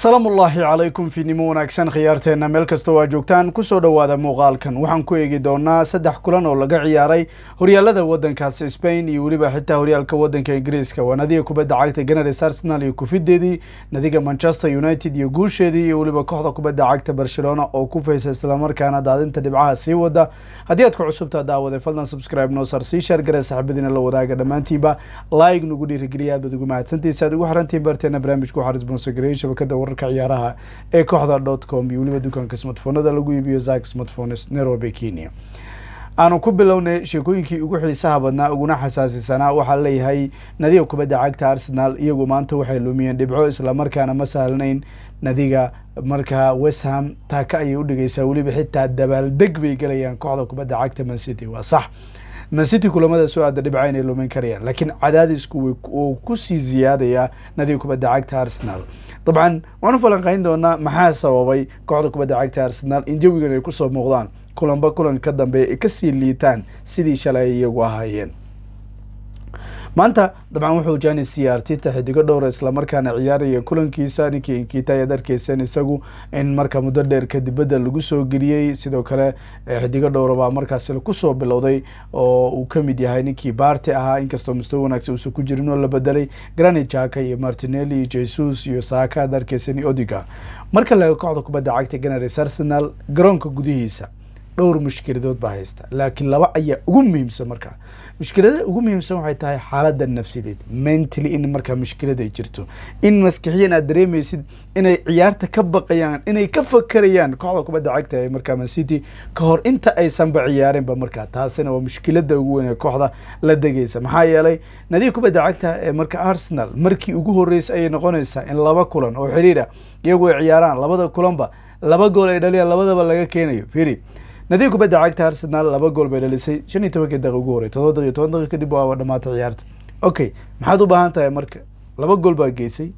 salaamullaahi calaykum fiidnimo wanaagsan khiyaarteenna meel kastoo aa joogtaan kusoo dhowaada muuqaalkan waxaan ku eegi doonaa saddex kulan oo laga ciyaaray horyaalada wadankaasi spain iyo weliba xitaa horyaalka wadanka ingiriiska waa nadiga kubadda cagta ganars arsenal iyo kufideedii nadiga manchester united iyo guusheedii iyo weliba kooxda kubadda cagta barcelona oo ku faysa islamarkaana daadinta dhibcaha sii wada haddii aad ku cusubtaa daawaday fadlan subscribe noosar sii shaargare saxbadiina la wadaaga dhammaantiinba laig nagu dhiirigeliya aad baad ugu mahadsantiisa aad ugu xirantiin barteena barnaamijka waxaa risbonsagareeyay shabakada wararka ciyaaraha ee kooxda dotcom iyo weliba dukaanka smartphonada lagu iibiyo zak smartphones nairobi kenya aanu ku bilownay sheekooyinkii ugu xiisaha badnaa uguna xasaasisanaa waxaa leeyahay nadiga kubadda cagta arsenal iyagu maanta waxay lumiyeen dhibco islamarkaana ma sahlanayn nadiga markaa westham taaka ayay u dhigaysaa weliba xitaa dabaaldeg bay gelayaan kooxda kubadda cagta man city waa sax mancity kulamada soo aada dhibca inay lumin karayaan laakiin cadaadisku uu sii ziyaadayaa nadiga kubadda cagta arsenal dabcan waan u falanqeyn doonaa maxaa sababay kooxda kubadda cagta arsenal in jawigan ay kusoo muuqdaan kulanba kulan ka dambeeya ay kasii liitaan sidii shalay ay iyagu ahaayeen maanta dabcan wuxuu janisi artita xidigo dhowra islamarkaana ciyaaraya kulankiisa ninkii inkita ayaad arkeyseen isagu in marka muddo dheer kadib badda lagu soo geliyey sidoo kale eh, xidigo dhowrabaa baa markaasi kusoo bilowday oo uu ka mid yahay ninkii baarti ahaa inkastoo mustawa wanaagsan uusan ku jirin oo la bedelay grani jaka iyo martinelli iyo jesus iyo saaka aad ad arkeysani odiga marka laga kooxda kubadda cagta ganars arsenal garoonka gudihiisa dhowr mushkiladood baa haysta laakiin laba ayaa ugu muhiimsan markaa mushkilada ugu muhiimsan waxay tahay xaalada nafsideed mentally in markaa mushkilada ay jirto in maskixiyan aad dareemaysid inay ciyaarta ka baqayaan inay ka fakarayaan kooxda kubadda cagta ee markaa mancity ka hor inta aysanba ciyaarinba markaa taasina waa mushkilada ugu weyn ee kooxda la degaysa maxaa yeelay nadiif kubadda cagta ee marka arsenal markii ugu horreysay ayay noqonaysaa in laba kulan oo xiriir iyagu ay ciyaaraan labada kulanba laba gool ay dhaliyaan labadaba laga keenayo firi nadiir kubadda cagta arsenal laba gool bay dhalisay shan iyo tobankii daqiiq ugu horey todoba daqiiq toban daqiiq kadib waaba dhamaatay ciyaarta okay maxaad u baahan tahay marka laba gool baa geysay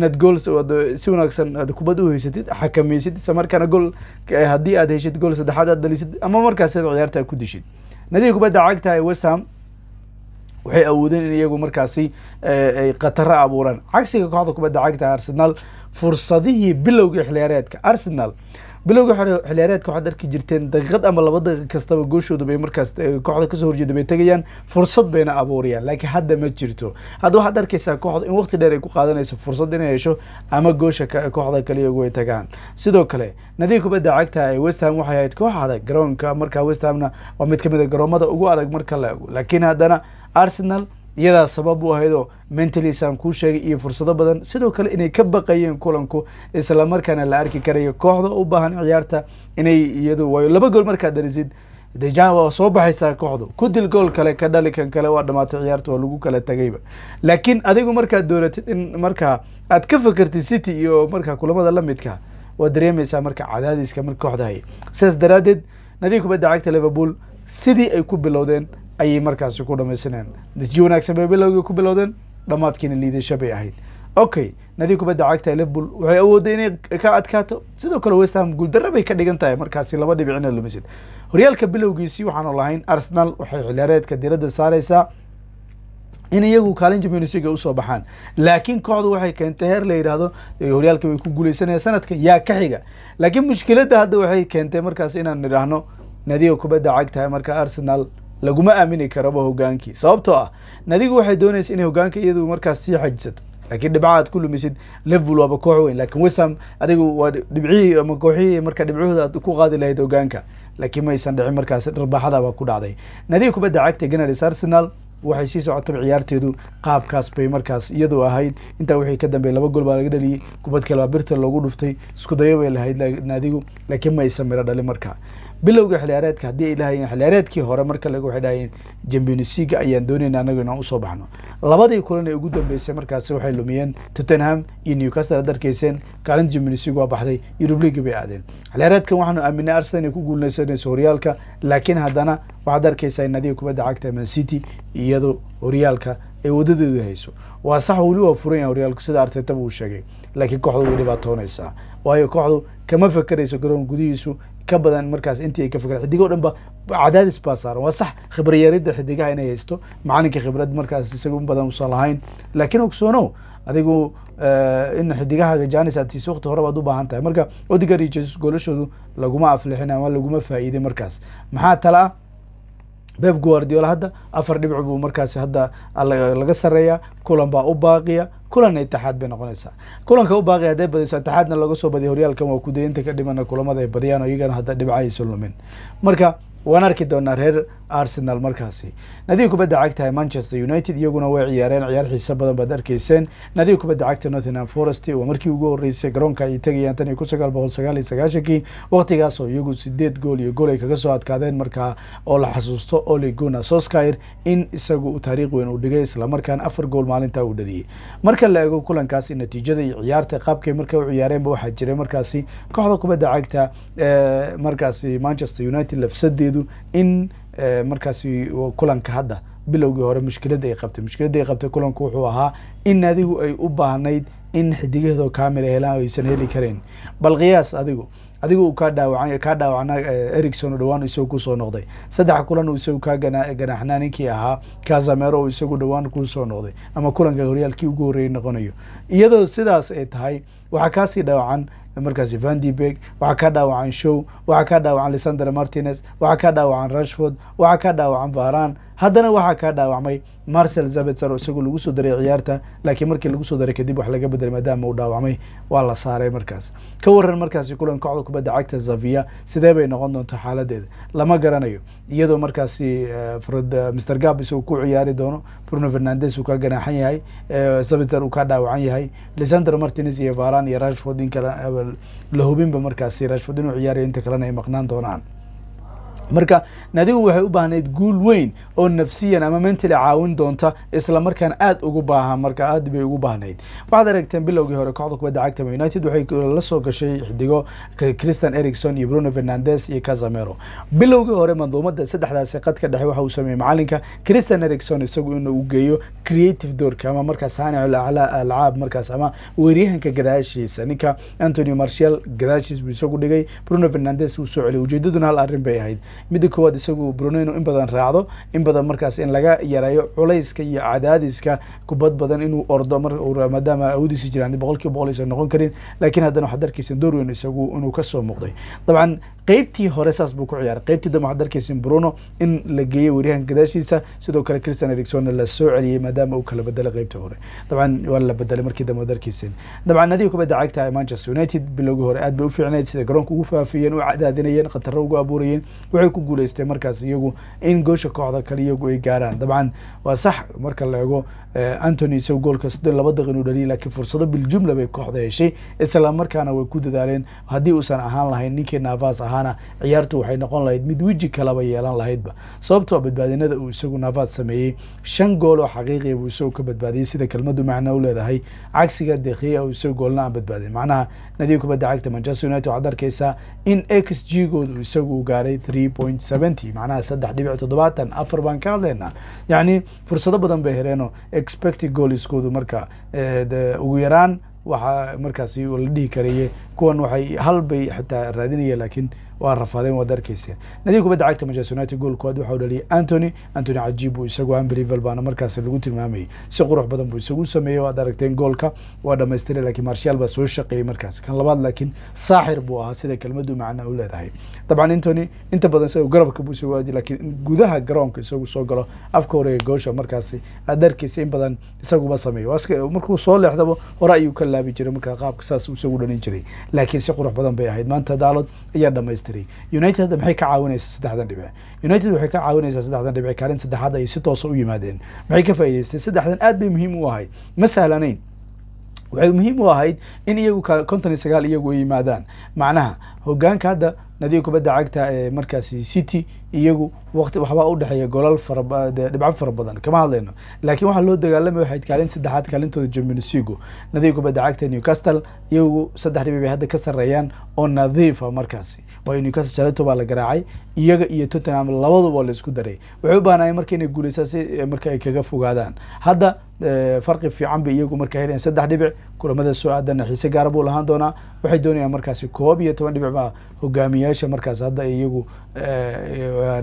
inaad gool si wanaagsan aad kubad u heysatid xakamaysid isla markaana gool eh, haddii aad heshid gool saddexaad aad dhalisid ama markaas aad ciyaarta ku dishid nadiir kubadda cagta ee west ham waxay awoodeen in iyagu markaasi eh, ay khataro abuuraan cagsiga kooxda kubadda cagta arsenal fursadihii bilowgii xilyaareedka arsenal bilowgii hore xiliyaareedka waxaad arki jirteen daqiiqad ama laba daqiiq kastaba gooshooda bay markaas eh, kooxda kasoo horjeeda bay tegayaan fursad bayna abuurayaan laakiin hadda ma jirto hadda waxaad arkeysaa kooxda in waqti dheer ay ku qaadanayso fursad inay hesho ama goosha kooxda kaliyagu ay tagaan sidoo kale nadiir kubadda cagta ee west ham waxay ahayd koox adag garoonka markaa westhamna waa mid ka mid a ah garoomada ugu adag marka la ego laakiin haddana arsenal iyadaa sabab u ahaydoo mentalisaan kuu sheegay iyo fursado badan sidoo kale inay ka baqayeen kulanku islamarkaana la arki karayo kooxda u baahan ciyaarta inay iyadu waayo laba gool markaad dhalisid dejan waa soo baxaysaa kooxdu kudil gool kale ka dhali kan kale waa dhammaatay ciyaarta waa lagu kala tagayba laakiin adigu markaad doolatid in markaa aad ka fakartid city iyo markaa kulamada lamidka waad dareemaysaa marka cadaadiska marka kooxda haya sidaas daraadeed nadiif kubadda cagta liverpool sidii ay ku bilowdeen ayay markaasi ku dhamaysaneen natiijo wanaagsan bay bilowgii ku bilowdeen dhammaadkiina liidasho bay ahayd okay nadii kubadda cagta liverpool waxay awoodday inay ka adkaato sidoo kale westham guuldaro bay ka dhigan tahay markaasi laba dhibicina lumisid horyaalka bilowgiisii waxaanu lahayn arsenal waxay xilyareedka diradda saareysaa in iyagu kaalin jamionsiga usoo baxaan laakiin kooxdu waxay keentay heer la yidhaahdo horyaalka way ku guuleysanaya sanadka yaa ka xiga laakiin mushkiladda hadda waxay keentay markaas inaan idhaahno nadiga kubadda cagtahay marka arsenal laguma aamini karaba hogaankii sababtoo ah nadigu waxay doonaysa inay hogaanka iyadu markaas sii xajisato laakiin dhibcaha aad ku lumisid level waaba koox weyn laakiin wesam adigu waa dhibcihii ama kooxihii marka dhibcahooda aad ku qaadi lahayd hogaanka laakiin maysan dhicin markaas dharbaaxadaabaa ku dhacday nadiga kubadda cagta ganars arsenal waxay sii socotay ciyaarteedu qaabkaas bay markaas iyadoo ahayd intaa wixii ka dambeey laba gool baa laga dhaliyey kubad kale baa birta loogu dhuftay isku bay lahayd naadigu laakiin ma miro dhalin markaa bilowga xilciyaareedka haddii ay lahaayeen xilciyaareedkii hore marka laga waxay dhahayeen ayaan doonayna anagu inaan usoo baxno labadii kulan ee ugu dambeysay markaasi waxay lumiyeen tottenham iyo newcastle ad arkayseen kaalin jambionisig waa baxday yurub liga bay aadeen xilciyaareedkan waxaanu aaminay arsenal inay ku guuleysanayso horyaalka laakiin haddana waxaad arkaysaa in kubadda cagta man city iyado horyaalka ay wadadeedu hayso waa sax weli waa furan yaha horyaalku sida artetaba uu sheegay laakiin kooxdu way dhibaatoonaysaa waayo kooxdu kama fakerayso garoon gudihiisu ka badan markaas intii ay ka fikran xidigo dhan ba cadaadis baa saaran waa sax khibriyarida xidigaha inay haysto macalinka khibrad markaas isaga badan usan lahayn laakiin ogsoonow adigu eh, in xidigahaaga janis aad siise hore baad u baahan tahay marka odigari jesus goolashoodu laguma aflixin ama laguma faa'iiday markaas maxaa tala ah beb guardiola hadda afar dhibc buu markaasi hadda laga sareeyaa kulan baa u baaqiya kulanna itixaad bay noqonaysaa kulanka u baaqiya hadday badiso itixaadna laga soo badiya horyaalkan waa kudayinta ka dhimana kulamada ay badiyaan oo iyagana hadda dhibco aysan lumin marka waan arki doonaa reer arsenal markaasi nadiib kubadda cagtaha manchester united iyaguna way ciyaareen ciyaar xiise badan baad arkayseen nadiib kubadda cagta northingham forest waa markii ugu horreysay garoonka ay tegayaan tan iyo kun boqol sagaal iyo sagaashankii waqtigaasoo iyagu sideed gool iyo gool ay kaga soo adkaadeen markaa oo la xasuusto ole guna soskyr in isagu u taariikh weyn uu dhigay islamarkaan afar gool maalintaa uu dhaliyey marka la eego kulankaasi natiijada iyo ciyaarta qaabkay marka u ciyaareenba waxaa jiray markaasi kooxda kubadda cagta markaasi manchester united lafsadii ujeedo in eh, markaasi kulanka hadda bilowgii hore mushkiladda ay qabtay mushkilada ay qabtay kulanku wuxuu ahaa in adigu ay u baahnayd in xidigahdo kamira helaan aysan heli karayn bal qiyaas adigu adigu kaa dhaawaca kaa dhaawacnaa eh, ericson dhawaan isagu kusoo noqday saddex kulan uu isagu kaa ganaxnaa ninkii ahaa kazamero oo isagu dhawaan kusoo noqday ama kulanka horyaalkii ugu horreeyay noqonayo iyadoo sidaas ay tahay waxaa kaasii dhaawacan markaasi vandyberg waxaa ka dhaawacan show waxaa ka dhaawacan lisandre martinez waxaa ka dhaawacan rashford waxaa ka dhaawacan bahran haddana waxaa kaa dhaawacmay marcel zabetzer oo isagoo lagu soo daray ciyaarta laakiin markii lagu soo daray kadib wax laga bedelay maadaama uu dhaawacmay waa la saaray markaas ka waran markaasi kulan kooxda kubadda cagta zavia sidee bay noqon doonto xaaladeeda lama garanayo iyadoo markaasi mr gabis uu ku ciyaari doono bruno fernandes uu ka ganaaxan yahay eh, zabetzer uu ka dhaawacan yahay lisandr martines iyo varan iyo rashford in kale eh, la hubinba markaasi rashford inuu ciyaarayo inta kalena ay maqnaan doonaan marka nadigu waxay u baahnayd guul weyn oo nafsiyan ama mentali caawin doonta islamarkaan aada ugu baahan marka aad bay ugu baahnayd waxaad aragteen bilowgii hore kooxda kubadda cagta united waxay la soo gashay xidigo christian ericson iyo bruno fernandes iyo casamero bilowgii hore manduumada saddexdaasi qadka dhexe waxa uu sameeyey macalinka christian ericson isagu inuu geeyo creative doorka ama markaas saanic alcaab markaas ama weeryahanka gadaashiisa ninka antony marshal gadaashiis buu isagu dhigay bruno fernandes wuu soo celiy ujeedaduna hal arrin bay ahayd midda koowaad isagu brunei inuu in badan raacdo in badan markaas in laga yareeyo culayska iyo cadaadiska kubad badan inuu ordo maadaama awoodiisi jiraan boqol boqol aysan noqon karin laakiin haddana waxaad door weyn isagu inuu kasoo muuqday dabcan qeybtii hore saas buu ku ciyaaray qeybtii dambe waxaad bruno in la geeyey weeryahanka gadaashiisa sidoo kale christian ericson la celiyey maadaama uu kala bedelay qeybtii hore dabcan waa la bedelay markii dambe waad dabcan adiga kubadda cagta manchester united bilowgii hore aad bay u fiicnayd sida garoonka ugu faafiyeen u cadaadinayeen khataro ugu abuurayeen waxay waxay ku guuleystay markaas iyagu in goosha kooxda kale iyagu ay gaaraan dabcan waa sax marka la eego eh, antony isago goolka soddon laba daqiiq inuu dhaliyay laakiin fursado biljumla bay kooxda heshay isla markaana way ku dadaaleen haddii uusan ahaan lahayn ninkii navas ahaana ciyaartu waxay noqon lahayd mid weji kalaba yeelan lahaydba sababtoo ah, badbaadinada uu isagu navas sameeyey shan gool oo xaqiiqiya buu isagu ka badbaadiyey sida kelmadu macna u leedahay cagsiga dekiya uu isaga goolna aan badbaadin macnaha nadiib kubadda cagta manchester united waxaad arkaysaa in x g goodu isagu gaaray macnaha saddex dhibic toddobaatan afar baan ka hadlaynaa yacni fursado badan bay heleenoo expected gooliskoodu marka eh, ugu yaraan waxaa markaasi la dhihi karayey kuwan waxay hal bay xitaa raadinaya laakiin waa rafadeen waad arkayseen nadiif kubadda cagta manchester united goolkooad waxau dhaliyay antony antony cajiib buu isagu unbelieval baana markaas lagu tilmaamayay si qurux badan buu isagu sameeyey waad aragteen goolka waa dhammaystiray laakiin marshaal baa soo shaqeeyey markaas kan labaad laakiin saaxir buu ahaa sida kelmaddu macna u leedahay dabcan antony inta badan isaga garabka buu isagu aadi laakiin gudaha garoonka isagu soo galo afka horeega goosha markaasi aad arkaysay in badan isaguba sameeyo markuu soo leexdaba hore ayuu ka laabi jiray markaa qaabka saas isagu dhanin jiray laakiin si qurux badan bay ahayd maanta daalod ayaa dhamaystay tirtiray united maxay ka caawinaysaa saddexdan dhibic united waxay ka caawinaysaa saddexdan dhibic kaalin saddexaad ayay si toosa ah u yimaadeen maxay ka faa'idaystay saddexdan aad bay muhiim u ahayd ma sahlanayn waxay muhiim u ahayd in iyagu konton iyo sagaal iyagu yimaadaan macnaha hogaanka hadda nadiga kubadda cagta ee markaasi city iyagu waqti waxbaa udhexeeya golal faradhibco fara badan kama hadlayno laakiin waxaa loo dagaalamay waxayd kaalin saddexaad kaalintooda jominsigo nadiga kubadda cagta newcastle iyagu saddex dhibic bay hadda ka sarreeyaan oo nadiifa ah markaasi waayo newcastle shalinto baa la garaacay iyaga iyo tottenham labaduba la isku daray waxay u baahnaayeen marka inay guuleysaan si marka ay kaga fogaadaan hadda farqi fiican bay iyagu marka heleen saddex dhibic kulamada soo aadana xiise gaara buu lahaan doonaa waxay doonayaan markaasi koob iyo toban dhibic baa hogaamiyaasha markaas hadda iyagu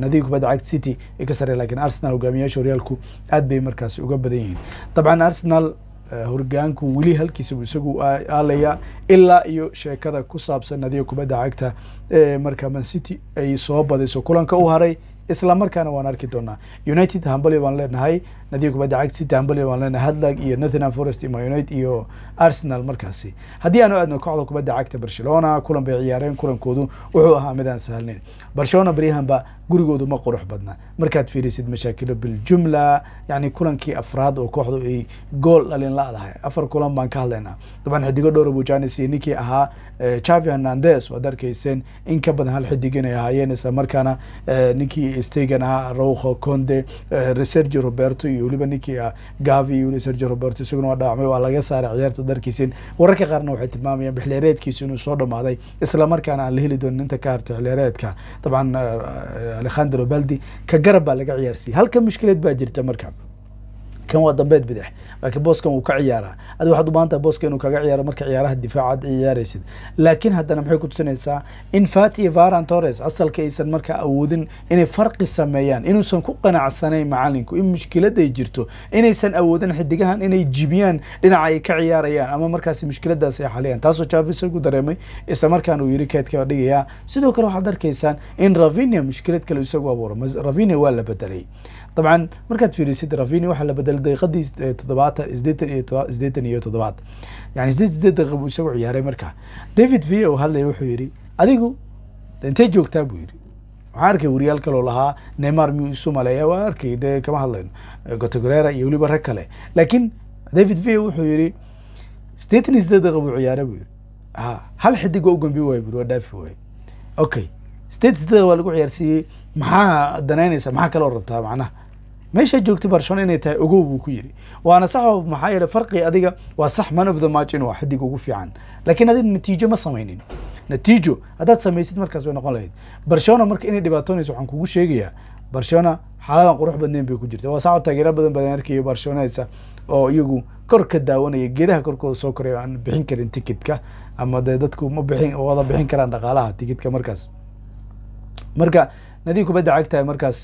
nadiif kubadda cagt city ay ka sareen lakiin arsenal hogaamiyaasha horyaalku aad bay markaasi uga badan yihiin dabcan arsenal horgaanku weli halkiisau isagu aalayaa ilaa iyo sheekada ku saabsan nadiif kubadda cagta marka mancity ay soo badiso kulanka u haray isla markaana waan arki doonaa united hambali baan leenahay nadiga kubadda cagta city ambali waan leenahay hadlag iyo nothingham forest iyo mayonite iyo arsenal markaasi haddii aanu aadno kooxda kubadda cagta barcelona kulan bay ciyaareen kulankoodu wuxuu ahaa midaan sahalnayn barcelona beryahanba gurigoodu ma qurux badna markaad fiirisid mashaakilo biljumla yani kulankii afraad oo kooxdu ay gool dhalin la-dahay afar kulan baan ka hadlaynaa dabcan xidigo dhowra bujanes iyo ninkii ahaa chavi eh, hernandes waad arkayseen in ka badan hal xidig inay ahaayeen islamarkaana eh, ninkii stegan ahaa rouho conde eh, sergi roberto iyo weliba ninkii ah gavi iyo weli sergio robert isaguna waa dhaawacmay waa laga saaray ciyaarta darkiisin wararka qaarna waxay tilmaamayaan bixilciyaareedkiisu inuu soo dhamaaday islamarkaana aan la heli doonin inta ka harta xilciyaareedka dabcan ah, alexandro baldi ka garab baa laga ciyaarsiiyey halka mushkilad baa jirta marka kan waa dambeed bidix ah. laakiin booskan wuu ka ciyaaraa adi waxaad u baahan tahay booska inuu kaga ciyaaro marka ciyaaraha difaaca ad ciyaaraysid laakiin haddana maxay kutusinaysaa in fati iyo varan torres asalka aysan markaa awoodin inay farqi sameeyaan inuusan ku qanacsanayn macalinku in mushkiladday jirto inaysan awoodin xidigahan inay jibiyaan dhinaca ay ka ciyaarayaan ama markaasi mushkiladaas ay xaliyaan taasoo javis ku dareemay isla markaan uu yiri keedkaa dhigayaa sidoo kale waxaad arkaysaan in ravinia mushkilad kale isagu abuura ravinia waa la bedelay dabcan markaad fiirisid rafini waxaa la bedelay daqiiqadii toddobaatan sideetan iyo sideetan iyo toddobaad yani sideed sideed daqiiq buu isagu ciyaaray markaa david v oo hadlay wuxuu yidhi adigu intee joogtaa buu yidhi waxaan arkay wariyaal kaloo lahaa neymar miyuu isu maleeya waa arkay dee kama hadlayno gotogrera iyo weliba rag kale laakiin david v wuxuu yidhi sideetan iyo sideed daqiiq buu ciyaara buu yidhi a hal xidig waa u gambi waay buri waa dhaafi waay okay sideed sideed waa lagu ciyaarsiiyey maxaa danaynaysa maxaa kaloo rabtaa macnaha meeshaa joogta barshon inay tahay ogow buu ku yidhi waana saxo maxaa yeele farqi adiga waa sax man of the margin waa xaddig ugu fiican laakiin adi natiijo ma samaynin natiijo haddaad samaysid markaas way noqon lahayd barshona marka inay dhibaatoonayso waxaan kugu sheegayaa barshona xaaladan qurux badnayn bay ku jirta waa saacoo taageero badan badan arkaya barshonaysa oo iyagu kor ka daawanaya geedaha korkooda soo koray aan bixin karin tikitka ama dee dadku ma bixin wada bixin karaan dhaqaalaha tikitka markaas marka nadi kubadda cagtahay markaas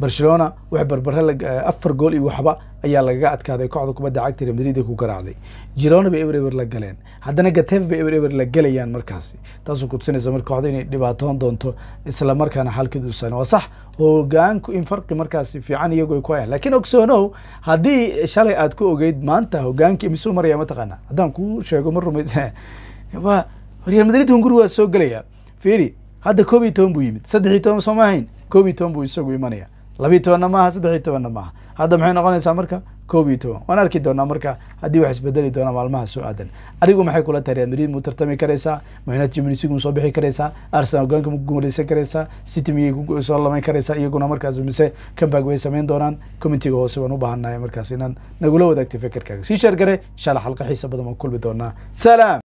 barcelona wax barbare eh, afar gool iyo waxba ayaa lagaga adkaaday kooxda kubadda cagta real madrid ay ku garaacday girona bay ever ever la galeen haddana gatef bay ever ever la gelayaan markaasi taasoo kutusinaysa mar kooxda inay dhibaatoon doonto isla markaana xalkeed usan waa sax hoggaanku in farqi markaasi fiican iyagu ay ku hayaan laakiin ogsoonow haddii shalay aad ku ogeyd maanta hoggaanki misuu maraya mataqaanaa haddaan kuu sheego ma rumays waa real madrid hunguri waa soo gelaya fiiri hadda koob iyo toban buu yimid saddex iyo toban soo maahayn koob iyo toban buu isagu imanaya labiyi tobanna maaha saddexiyi tobanna maaha hadda maxay noqonaysaa marka koob iyo toban waan arki doonaa marka haddii wax isbedeli doona maalmaha soo aadan adigu maxay kula tahay real madrid ma tartami karaysaa manad jimnisigu ma soo bixi karaysaa arsenal hogaanka ma guuleysan karaysaa city miyay soo lamayn karaysaa iyaguna markaas mise comeback way samayn doonaan committeega hoose waan u baahannahay markaas inaan nagula wadaagtay fekerkaaga sii sheer gare insha xalqa xiisa badan waan kulmi doonaa salaam